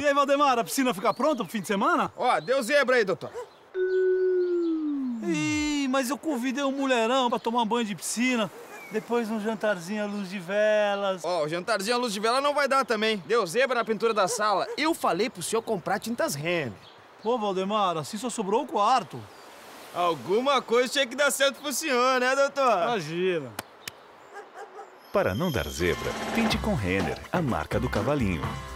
E aí, Valdemar, a piscina fica pronta pro fim de semana? Ó, deu zebra aí, doutor. Ih, mas eu convidei um mulherão pra tomar banho de piscina. Depois um jantarzinho à luz de velas. Ó, oh, o jantarzinho à luz de vela não vai dar também. Deu zebra na pintura da sala. Eu falei pro senhor comprar tintas Remy. Pô, Valdemar, assim só sobrou o quarto. Alguma coisa tinha que dar certo pro senhor, né, doutor? Imagina. Para não dar zebra, pinte com Renner, a marca do cavalinho.